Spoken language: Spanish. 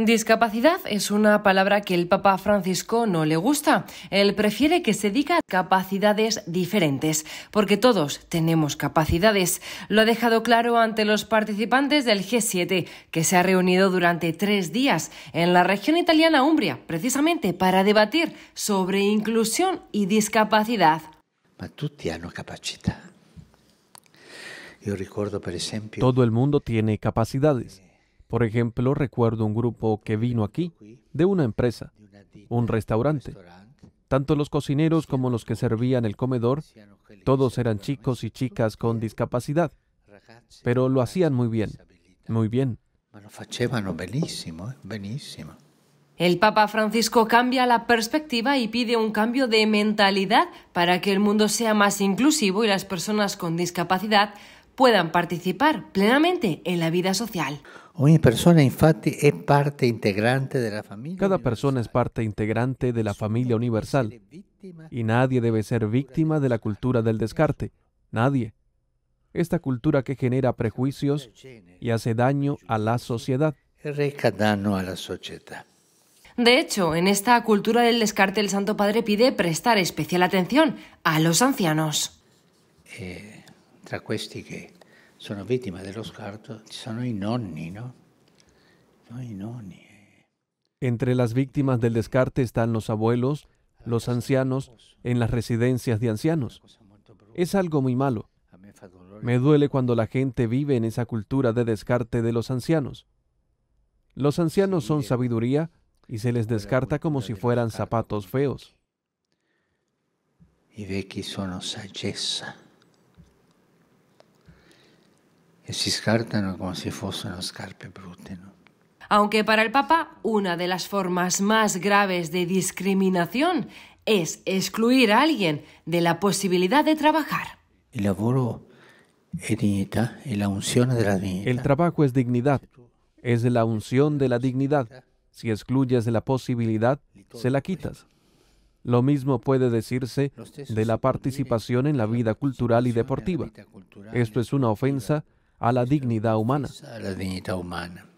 Discapacidad es una palabra que el Papa Francisco no le gusta. Él prefiere que se diga capacidades diferentes, porque todos tenemos capacidades. Lo ha dejado claro ante los participantes del G7, que se ha reunido durante tres días en la región italiana Umbria, precisamente para debatir sobre inclusión y discapacidad. Todo el mundo tiene capacidades. Por ejemplo, recuerdo un grupo que vino aquí, de una empresa, un restaurante. Tanto los cocineros como los que servían el comedor, todos eran chicos y chicas con discapacidad, pero lo hacían muy bien, muy bien. Eh, el Papa Francisco cambia la perspectiva y pide un cambio de mentalidad para que el mundo sea más inclusivo y las personas con discapacidad puedan participar plenamente en la vida social. Cada persona es parte integrante de la familia universal y nadie debe ser víctima de la cultura del descarte. Nadie. Esta cultura que genera prejuicios y hace daño a la sociedad. De hecho, en esta cultura del descarte el Santo Padre pide prestar especial atención a los ancianos. Eh, entre las víctimas del descarte están los abuelos, los ancianos, en las residencias de ancianos. Es algo muy malo. Me duele cuando la gente vive en esa cultura de descarte de los ancianos. Los ancianos son sabiduría y se les descarta como si fueran zapatos feos. son aunque para el Papa una de las formas más graves de discriminación es excluir a alguien de la posibilidad de trabajar. El trabajo es dignidad, es la unción de la dignidad. El trabajo es dignidad, es la unción de la dignidad. Si excluyes la posibilidad, se la quitas. Lo mismo puede decirse de la participación en la vida cultural y deportiva. Esto es una ofensa a la dignidad humana. humana.